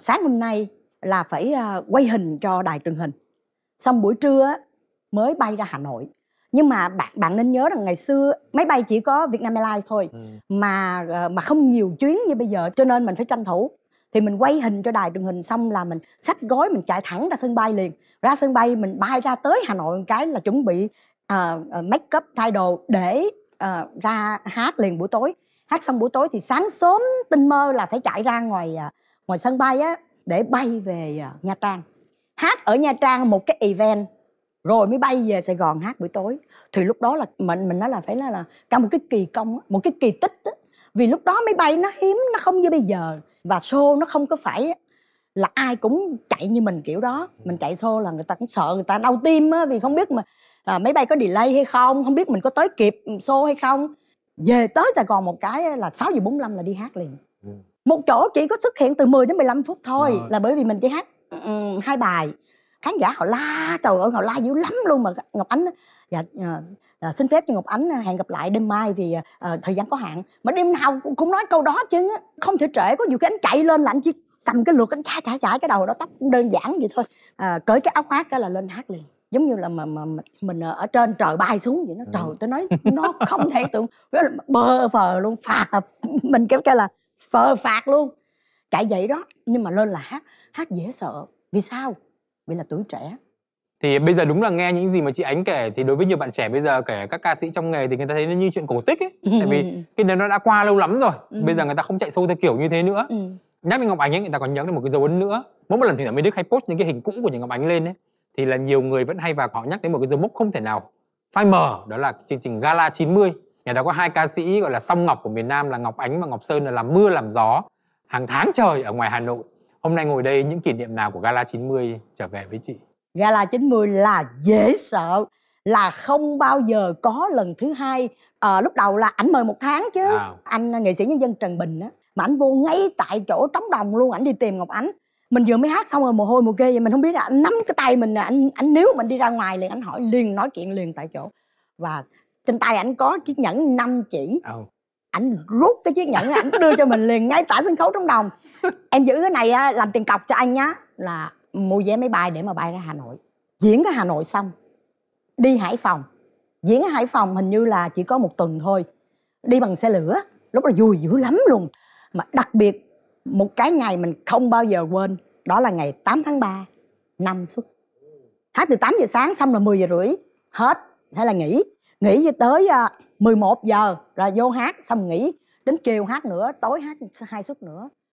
sáng hôm nay là phải à, quay hình cho đài truyền hình xong buổi trưa mới bay ra hà nội nhưng mà bạn bạn nên nhớ rằng ngày xưa máy bay chỉ có Vietnam Airlines thôi ừ. mà ờ, mà không nhiều chuyến như bây giờ cho nên mình phải tranh thủ thì mình quay hình cho đài truyền hình xong là mình xách gói mình chạy thẳng ra sân bay liền ra sân bay mình bay ra tới hà nội một cái là chuẩn bị uh, make up thay đồ để uh, ra hát liền buổi tối hát xong buổi tối thì sáng sớm tinh mơ là phải chạy ra ngoài uh, ngoài sân bay á để bay về à, Nha Trang hát ở Nha Trang một cái event rồi mới bay về Sài Gòn hát buổi tối thì lúc đó là mình mình nói là phải nói là cả một cái kỳ công một cái kỳ tích á. vì lúc đó máy bay nó hiếm nó không như bây giờ và show nó không có phải là ai cũng chạy như mình kiểu đó mình chạy show là người ta cũng sợ người ta đau tim á vì không biết mà à, máy bay có delay hay không không biết mình có tới kịp show hay không về tới sài gòn một cái là sáu giờ bốn là đi hát liền một chỗ chỉ có xuất hiện từ 10 đến 15 phút thôi rồi. là bởi vì mình chỉ hát um, hai bài khán giả họ la trời ơi họ la dữ lắm luôn mà ngọc ánh dạ à, xin phép cho ngọc ánh ờ, hẹn gặp lại đêm mai vì à, thời gian có hạn mà đêm nào cũng, nói câu đó chứ không thể trễ có nhiều cái anh chạy lên là anh chỉ cầm cái lược anh chả chả chả cái đầu đó tóc đơn giản vậy thôi à, cởi cái áo khoác cái là lên hát liền giống như là mà, mà, mình ở trên trời bay xuống vậy nó ừ. trời tôi nói nó không thể tưởng bơ phờ luôn phà mình kéo cái là phờ phạt luôn chạy vậy đó nhưng mà lên là hát hát dễ sợ vì sao vì là tuổi trẻ thì bây giờ đúng là nghe những gì mà chị ánh kể thì đối với nhiều bạn trẻ bây giờ kể các ca sĩ trong nghề thì người ta thấy nó như chuyện cổ tích ấy tại vì cái này nó đã qua lâu lắm rồi ừ. bây giờ người ta không chạy sâu theo kiểu như thế nữa ừ. nhắc đến ngọc ánh ấy người ta còn nhớ đến một cái dấu ấn nữa mỗi một lần thì là mấy đức hay post những cái hình cũ của những ngọc ánh lên ấy thì là nhiều người vẫn hay vào họ nhắc đến một cái dấu mốc không thể nào phai mờ đó là chương trình gala 90 nhà đó có hai ca sĩ gọi là song ngọc của miền Nam là Ngọc Ánh và Ngọc Sơn là làm mưa làm gió hàng tháng trời ở ngoài Hà Nội hôm nay ngồi đây những kỷ niệm nào của Gala 90 trở về với chị Gala 90 là dễ sợ là không bao giờ có lần thứ hai à, lúc đầu là ảnh mời một tháng chứ à. anh ờ, nghệ sĩ nhân dân Trần Bình á mà ảnh vô ngay tại chỗ trống đồng luôn ảnh đi tìm Ngọc Ánh mình vừa mới hát xong rồi mồ hôi mồ kê vậy mình không biết là anh nắm cái tay mình là anh anh nếu mình đi ra ngoài liền anh hỏi liền nói chuyện liền tại chỗ và trên tay ảnh có chiếc nhẫn năm chỉ oh. rút cái chiếc nhẫn ảnh đưa cho mình liền ngay tại sân khấu trong đồng em giữ cái này à, làm tiền cọc cho anh nhá là mua vé máy bay để mà bay ra hà nội diễn ở hà nội xong đi hải phòng diễn ở hải phòng hình như là chỉ có một tuần thôi đi bằng xe lửa lúc đó vui dữ lắm luôn mà đặc biệt một cái ngày mình không bao giờ quên đó là ngày 8 tháng 3 năm xuất hát từ 8 giờ sáng xong là 10 giờ rưỡi hết thế là nghỉ nghỉ cho tới 11 à, giờ rồi vô hát xong nghỉ đến chiều hát nữa tối hát hai suất nữa